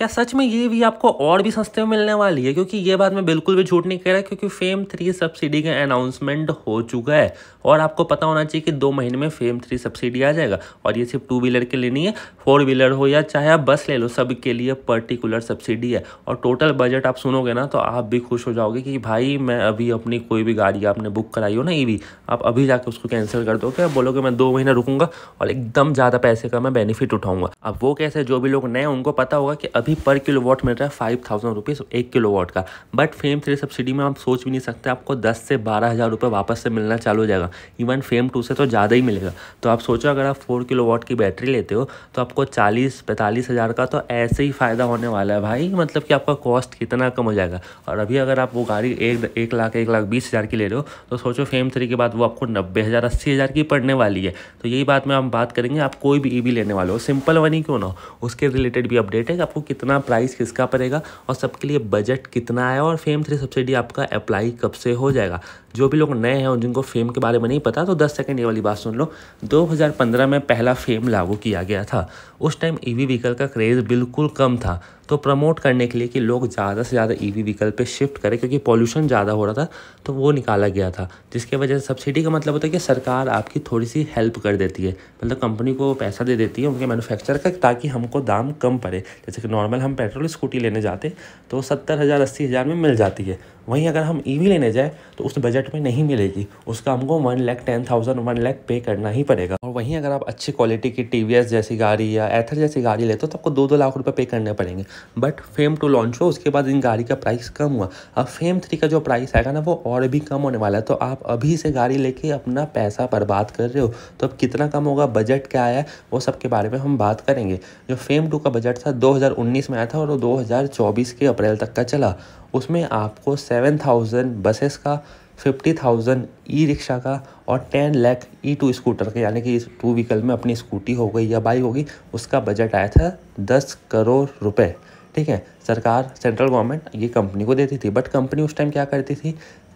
क्या सच में ये भी आपको और भी सस्ते में मिलने वाली है क्योंकि ये बात मैं बिल्कुल भी झूठ नहीं कह रहा क्योंकि फेम थ्री सब्सिडी का अनाउंसमेंट हो चुका है और आपको पता होना चाहिए कि दो महीने में फेम थ्री सब्सिडी आ जाएगा और ये सिर्फ टू व्हीलर के लिए नहीं है फोर व्हीलर हो या चाहे आप बस ले लो सब के लिए पर्टिकुलर सब्सिडी है और टोटल बजट आप सुनोगे ना तो आप भी खुश हो जाओगे कि भाई मैं अभी अपनी कोई भी गाड़ी आपने बुक कराई हो ना ई e आप अभी जाके उसको कैंसिल कर दोगे बोलोगे मैं दो महीना रुकूंगा और एकदम ज़्यादा पैसे का मैं बेनिफिट उठाऊंगा अब वो कैसे जो भी लोग नए उनको पता होगा कि अभी अभी पर किलो वॉट मिल रहा है फाइव थाउजेंड रुपीज़ एक किलो वॉट का बट फेम थ्री सब्सिडी में आप सोच भी नहीं सकते आपको दस से बारह हज़ार रुपये वापस से मिलना चालू हो जाएगा इवन फेम टू से तो ज़्यादा ही मिलेगा तो आप सोचो अगर आप फोर किलो वॉट की बैटरी लेते हो तो आपको चालीस पैंतालीस हज़ार का तो ऐसे ही फ़ायदा होने वाला है भाई मतलब कि आपका कॉस्ट कितना कम हो जाएगा और अभी अगर आप वो गाड़ी एक एक लाख एक लाख बीस हज़ार की ले रहे हो तो सोचो फेम थ्री के बाद वो आपको नब्बे हज़ार अस्सी हज़ार की पड़ने वाली है तो यही बात में हम बात करेंगे आप कोई भी ई e लेने वाले हो सिंपल वन ही क्यों ना हो उसके रिलेटेड भी अपडेट है आपको कितना प्राइस किसका पड़ेगा और सबके लिए बजट कितना है और फेम थ्री सब्सिडी आपका अप्लाई कब से हो जाएगा जो भी लोग नए हैं और जिनको फेम के बारे में नहीं पता तो 10 सेकंड ये वाली बात सुन लो 2015 में पहला फेम लागू किया गया था उस टाइम वी व्हीकल का क्रेज़ बिल्कुल कम था तो प्रमोट करने के लिए कि लोग ज़्यादा से ज़्यादा वी e व्हीकल पे शिफ्ट करें क्योंकि पॉल्यूशन ज़्यादा हो रहा था तो वो निकाला गया था जिसकी वजह से सब्सिडी का मतलब होता है कि सरकार आपकी थोड़ी सी हेल्प कर देती है मतलब कंपनी को पैसा दे देती है उनके मैनुफैक्चर का ताकि हमको दाम कम पड़े जैसे कि नॉर्मल हम पेट्रोल स्कूटी लेने जाते तो सत्तर हज़ार अस्सी हज़ार में मिल जाती है वहीं अगर हम ई e लेने जाए तो उस बजट में नहीं मिलेगी उसका हमको one lakh ten thousand one lakh pay करना ही पड़ेगा और वहीं अगर आप अच्छी क्वालिटी की टी जैसी गाड़ी या एथर जैसी गाड़ी लेते हो तो आपको दो दो लाख रुपये पे करने पड़ेंगे बट फेम टू लॉन्च हो उसके बाद इन गाड़ी का प्राइस कम हुआ अब फेम थ्री का जो प्राइस आएगा ना वो और भी कम होने वाला है तो आप अभी से गाड़ी लेके अपना पैसा बर्बाद कर रहे हो तो अब कितना कम होगा बजट क्या आया वो सब के बारे में हम बात करेंगे जो फेम टू का बजट था 2019 में आया था और वो 2024 के अप्रैल तक का चला उसमें आपको सेवन थाउजेंड बसेस का फिफ्टी थाउजेंड ई रिक्शा का और ten lakh e two scooter का यानी कि टू व्हीकल में अपनी स्कूटी हो गई या बाइक होगी उसका बजट आया था दस करोड़ रुपए ठीक है सरकार सेंट्रल गवर्नमेंट ये कंपनी को देती थी बट कंपनी उस टाइम क्या करती थी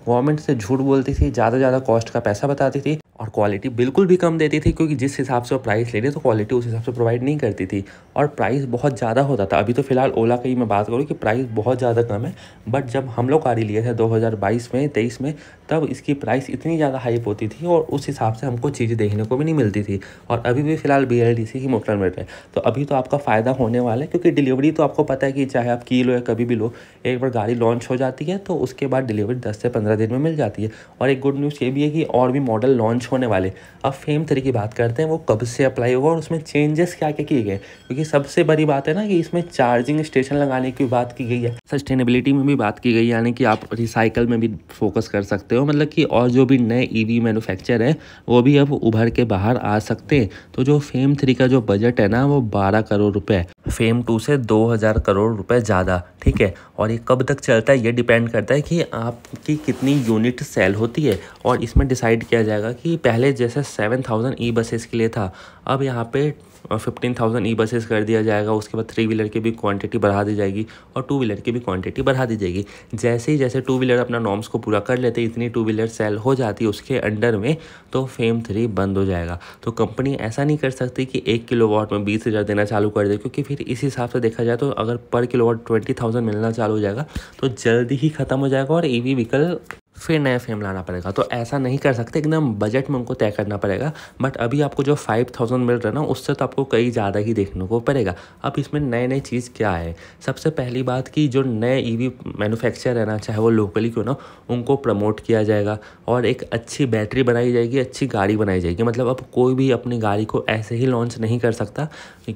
गवर्नमेंट से झूठ बोलती थी ज़्यादा ज़्यादा कॉस्ट का पैसा बताती थी और क्वालिटी बिल्कुल भी कम देती थी क्योंकि जिस हिसाब से वो प्राइस ले रहे तो क्वालिटी उस हिसाब से प्रोवाइड नहीं करती थी और प्राइस बहुत ज़्यादा होता था अभी तो फिलहाल ओला का ही मैं बात करूँ कि प्राइस बहुत ज़्यादा कम है बट जब हम लोग गाड़ी लिए थे 2022 में तेईस में तब इसकी प्राइस इतनी ज़्यादा हाइप होती थी और उस हिसाब से हमको चीज़ें देखने को भी नहीं मिलती थी और अभी भी फिलहाल बी ही मोटर में है तो अभी तो आपका फ़ायदा होने वाला है क्योंकि डिलीवरी तो आपको पता है कि चाहे आप की लो या कभी भी लो एक बार गाड़ी लॉन्च हो जाती है तो उसके बाद डिलीवरी दस से पंद्रह दिन में मिल जाती है और एक गुड न्यूज़ ये भी है कि और भी मॉडल लॉन्च होने वाले अब फेम थ्री की बात करते हैं वो कब से अप्लाई होगा और उसमें चेंजेस क्या क्या किए गए क्योंकि सबसे बड़ी बात है ना कि इसमें चार्जिंग स्टेशन लगाने की बात की गई है सस्टेनेबिलिटी में भी बात की गई यानी कि आप रिसाइकल में भी फोकस कर सकते हो मतलब कि और जो भी नए ई वी मैनुफैक्चर हैं वो भी अब उभर के बाहर आ सकते हैं तो जो फेम थ्री का जो बजट है ना वो बारह करोड़ रुपये फेम टू से दो हज़ार करोड़ रुपये ज़्यादा ठीक है और ये कब तक चलता है ये डिपेंड करता है कि आपकी कितनी यूनिट सेल होती है और इसमें डिसाइड किया जाएगा कि पहले जैसे सेवन थाउजेंड ई बसेस के लिए था अब यहाँ पे फिफ्टीन थाउजेंड ई बसेस कर दिया जाएगा उसके बाद थ्री व्हीलर की भी क्वांटिटी बढ़ा दी जाएगी और टू व्हीलर की भी क्वांटिटी बढ़ा दी जाएगी जैसे ही जैसे टू व्हीलर अपना नॉर्म्स को पूरा कर लेते इतनी टू व्हीलर सेल हो जाती है उसके अंडर में तो फेम थ्री बंद हो जाएगा तो कंपनी ऐसा नहीं कर सकती कि एक किलो में बीस हज़ार देना चालू कर दे क्योंकि फिर इस हिसाब से देखा जाए तो अगर पर किलो ट्वेंटी थाउजेंड मिलना चालू हो जाएगा तो जल्दी ही ख़त्म हो जाएगा और ई वी व्हीकल फिर नया फ्रेम लाना पड़ेगा तो ऐसा नहीं कर सकते एकदम बजट में उनको तय करना पड़ेगा बट अभी आपको जो फाइव थाउजेंड मिल रहा है ना उससे तो आपको कई ज़्यादा ही देखने को पड़ेगा अब इसमें नए नए चीज़ क्या है सबसे पहली बात कि जो नए ई वी मैन्युफैक्चर है ना चाहे वो लोकली क्यों ना उनको प्रमोट किया जाएगा और एक अच्छी बैटरी बनाई जाएगी अच्छी गाड़ी बनाई जाएगी मतलब अब कोई भी अपनी गाड़ी को ऐसे ही लॉन्च नहीं कर सकता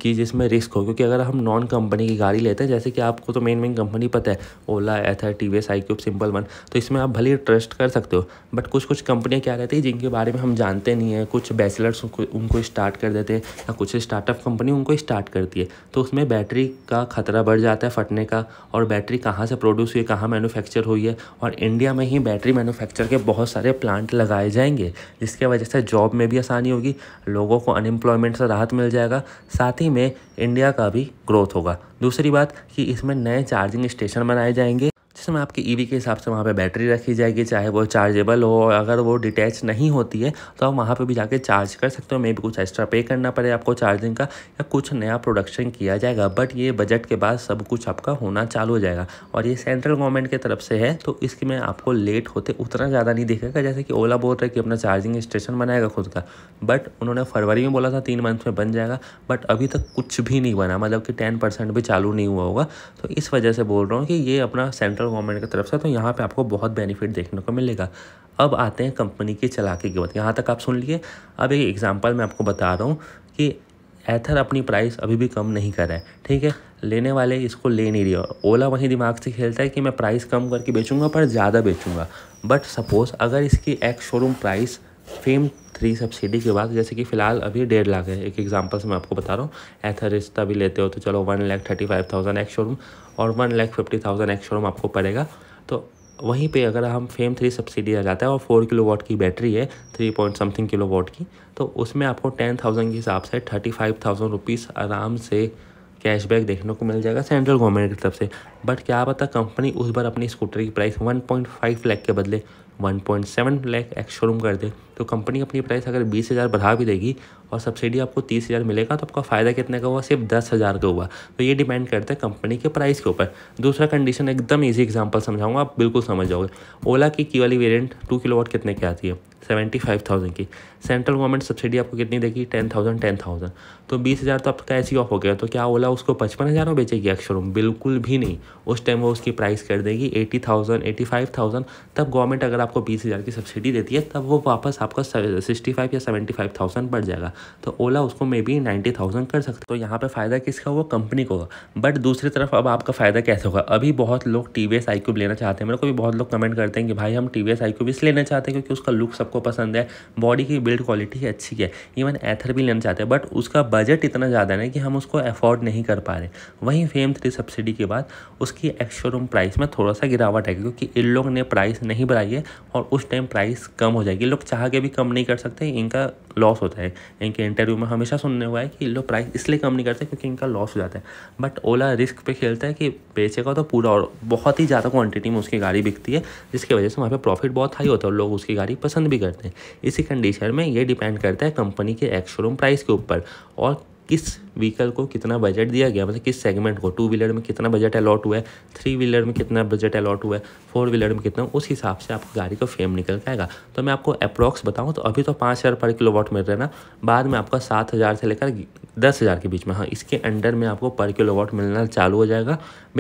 कि जिसमें रिस्क हो क्योंकि अगर हम नॉन कंपनी की गाड़ी लेते हैं जैसे कि आपको तो मेन मेन कंपनी पता है Ola Ather T V S iQube simple one तो इसमें आप भले ट्रस्ट कर सकते हो बट कुछ कुछ कंपनियाँ क्या रहती है जिनके बारे में हम जानते नहीं हैं कुछ बैचलर्स उनको, उनको स्टार्ट कर देते हैं या कुछ स्टार्टअप कंपनी उनको स्टार्ट करती है तो उसमें बैटरी का खतरा बढ़ जाता है फटने का और बैटरी कहाँ से प्रोड्यूस हुई है कहाँ मैनुफैक्चर हुई है और इंडिया में ही बैटरी मैनुफैक्चर के बहुत सारे प्लांट लगाए जाएंगे जिसके वजह से जॉब में भी आसानी होगी लोगों को अनएम्प्लॉयमेंट से राहत मिल जाएगा साथ ही में इंडिया का भी ग्रोथ होगा दूसरी बात कि इसमें नए चार्जिंग स्टेशन बनाए जाएंगे जिसमें आपके ई e के हिसाब से वहाँ पर बैटरी रखी जाएगी चाहे वो चार्जेबल हो अगर वो डिटैच नहीं होती है तो आप वहाँ पर भी जाके चार्ज कर सकते हो मे भी कुछ एक्स्ट्रा पे करना पड़े आपको चार्जिंग का या कुछ नया प्रोडक्शन किया जाएगा बट ये बजट के बाद सब कुछ आपका होना चालू हो जाएगा और ये सेंट्रल गवर्नमेंट की तरफ से है तो इसके में आपको लेट होते उतना ज़्यादा नहीं दिखेगा जैसे कि ओला बोल रहा है कि अपना चार्जिंग स्टेशन बनाएगा खुद का बट उन्होंने फरवरी में बोला था तीन मंथ में बन जाएगा बट अभी तक कुछ भी नहीं बना मतलब कि टेन परसेंट भी चालू नहीं हुआ होगा तो इस वजह से बोल रहा हूँ कि ये अपना सेंट्रल गवर्नमेंट की तरफ से तो यहाँ पे आपको बहुत बेनिफिट देखने को मिलेगा अब आते हैं कंपनी की चलाकी की बात यहाँ तक आप सुन लिए अब एक एग्ज़ाम्पल मैं आपको बता रहा हूँ कि एथर अपनी प्राइस अभी भी कम नहीं कर रहा है ठीक है लेने वाले इसको ले नहीं रही ओला वहीं दिमाग से खेलता है कि मैं प्राइस कम करके बेचूंगा पर ज़्यादा बेचूंगा बट सपोज़ अगर इसकी ex showroom price FAME three subsidy के बाद जैसे कि फ़िलहाल अभी डेढ़ लाख है एक एग्जांपल से मैं आपको बता रहा हूँ रिश्ता भी लेते हो तो चलो one lakh thirty five thousand ex showroom और one lakh fifty thousand ex showroom आपको पड़ेगा तो वहीं पे अगर हम फेम थ्री सब्सिडी आ जाता है और फोर किलो वाट की बैटरी है three point something kilowatt की तो उसमें आपको टेन थाउजेंड के हिसाब से थर्टी फाइव थाउजेंड रुपीज़ आराम से कैशबैक देखने को मिल जाएगा सेंट्रल गवर्नमेंट की तरफ से बट क्या पता कंपनी उस बार अपनी स्कूटर की price one point five lakh के बदले one point seven lakh ex showroom कर दे तो कंपनी अपनी प्राइस अगर बीस हज़ार बढ़ा भी देगी और सब्सिडी आपको तीस हज़ार मिलेगा तो आपका फ़ायदा कितने का हुआ सिर्फ दस हज़ार का हुआ तो ये डिपेंड करता है कंपनी के प्राइस के ऊपर दूसरा कंडीशन एकदम ईजी एग्जाम्पल समझाऊंगा आप बिल्कुल समझ जाओगे ओला की की वाली वेरियंट टू किलो कितने की आती है सेवेंटी फाइव थाउजेंड की सेंट्रल गवर्नमेंट सब्सिडी आपको कितनी देगी टेन थाउजेंड टेन थाउजेंड तो बीस हज़ार तो आपका ऐसी ही ऑफ हो गया तो क्या ओला उसको पचपन हज़ार में बेचेगी एक्शोरूम बिल्कुल भी नहीं उस टाइम वो उसकी प्राइस कर देगी eighty thousand eighty five thousand तब गवर्नमेंट अगर आपको बीस हज़ार की सब्सिडी देती है तब वो वापस आप आपका सिक्सटी फाइव या सेवेंटी फाइव थाउजेंड बढ़ जाएगा तो ओला उसको मे बी नाइन्टी थाउजेंड कर सकते तो यहाँ पे फ़ायदा किसका वो कंपनी को होगा बट दूसरी तरफ अब आपका फ़ायदा कैसे होगा अभी बहुत लोग T V S iQube लेना चाहते हैं मेरे को भी बहुत लोग कमेंट करते हैं कि भाई हम T V S iQube इसलिए लेना चाहते हैं क्योंकि उसका लुक सबको पसंद है बॉडी की बिल्ड क्वालिटी अच्छी है इवन एथर भी लेना चाहते हैं बट उसका बजट इतना ज़्यादा है कि हम उसको अफोर्ड नहीं कर पा रहे वहीं फेम थ्री सब्सिडी के बाद उसकी एक्स शोरूम प्राइस में थोड़ा सा गिरावट है क्योंकि इन लोग ने प्राइस नहीं बढ़ाई है और उस टाइम प्राइस कम हो जाएगी लोग चाह के के भी कम नहीं कर सकते इनका लॉस होता है इनके इंटरव्यू में हमेशा सुनने हुआ है कि लोग प्राइस इसलिए कम नहीं करते क्योंकि इनका लॉस हो जाता है बट ओला रिस्क पे खेलता है कि बेचेगा तो पूरा और बहुत ही ज़्यादा क्वांटिटी में उसकी गाड़ी बिकती है जिसकी वजह से वहाँ पर प्रॉफिट बहुत हाई होता है और लोग उसकी गाड़ी पसंद भी करते हैं इसी कंडीशन में ये डिपेंड करता है कंपनी के एक्शोरूम प्राइस के ऊपर और किस व्हीकल को कितना बजट दिया गया मतलब किस सेगमेंट को टू व्हीलर में कितना बजट अलॉट हुआ है थ्री व्हीलर में कितना बजट अलॉट हुआ है फोर व्हीलर में कितना उस हिसाब से आपकी गाड़ी का फेम निकल पाएगा तो मैं आपको अप्रॉक्स बताऊँ तो अभी तो पाँच हज़ार पर किलो मिल रहा है ना बाद में आपका सात हज़ार से लेकर दस हज़ार के बीच में हाँ इसके अंडर में आपको पर किलो मिलना चालू हो जाएगा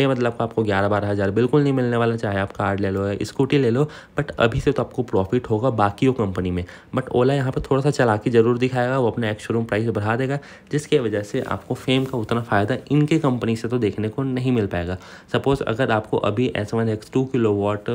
मतलब का आपको ग्यारह बारह हज़ार बिल्कुल नहीं मिलने वाला चाहे आप कार ले लो या स्कूटी ले लो बट अभी से तो आपको प्रॉफिट होगा बाकी कंपनी में बट ओला यहाँ पर थोड़ा सा चलाकी ज़रूर दिखाएगा वो अपना एक्शोरूम प्राइस बढ़ा देगा जिसकी वजह से आपको फेम का उतना फ़ायदा इनके कंपनी से तो देखने को नहीं मिल पाएगा सपोज़ अगर आपको अभी S one X two kilowatt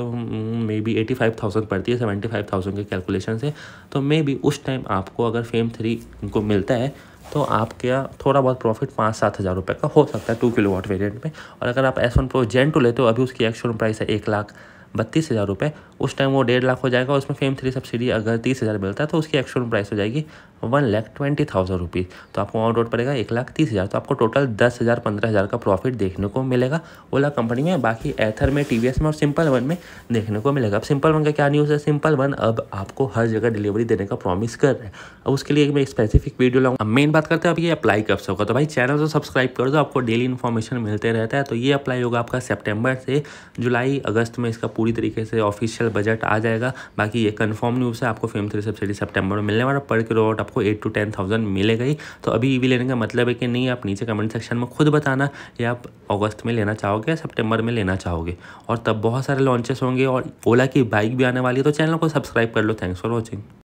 may be eighty five thousand पड़ती है सेवेंटी फाइव थाउजेंड के कैलकुलेशन से तो मे बी उस टाइम आपको अगर फेम थ्री इनको मिलता है तो आपके यहाँ थोड़ा बहुत प्रॉफिट पाँच सात हज़ार रुपये का हो सकता है टू किलो वॉट वेरियंट में और अगर आप S one pro gen two लेते हो अभी उसकी एक्चुअल प्राइस है एक लाख बत्तीस हज़ार रुपये उस टाइम वो डेढ़ लाख हो जाएगा उसमें फेम थ्री सब्सिडी अगर तीस हज़ार मिलता है तो उसकी एक्चुअल प्राइस हो जाएगी one lakh twenty thousand rupees तो आपको ऑन रोड पड़ेगा एक लाख तीस हज़ार तो आपको टोटल दस हज़ार पंद्रह हज़ार का प्रॉफिट देखने को मिलेगा ओला कंपनी में बाकी एथर में टी में और सिंपल वन में देखने को मिलेगा अब सिंपल वन का क्या न्यूज़ है सिंपल वन अब आपको हर जगह डिलीवरी देने का प्रॉमिस कर रहे हैं अब उसके लिए मैं स्पेसिफिक वीडियो लाऊंगा मेन बात करते हैं अब ये अप्लाई कब से होगा तो भाई चैनल तो सब्सक्राइब कर दो आपको डेली इन्फॉर्मेशन मिलते रहता है तो ये अप्लाई होगा आपका सेप्टेम्बर से जुलाई अगस्त में इसका पूरी तरीके से ऑफिशियल बजट आ जाएगा बाकी ये कन्फर्म न्यूज़ है आपको फेम थ्री सब्सिडी सेप्टेम्बर में मिलने वाला पर किलोवाट आपको एट टू टेन थाउजेंड मिलेगा ही तो अभी ईवी लेने का मतलब है कि नहीं आप नीचे कमेंट सेक्शन में खुद बताना ये आप अगस्त में लेना चाहोगे या सेप्टेम्बर में लेना चाहोगे और तब बहुत सारे लॉन्चेस होंगे और ओला की बाइक भी आने वाली है तो चैनल को सब्सक्राइब कर लो थैंक्स फॉर वॉचिंग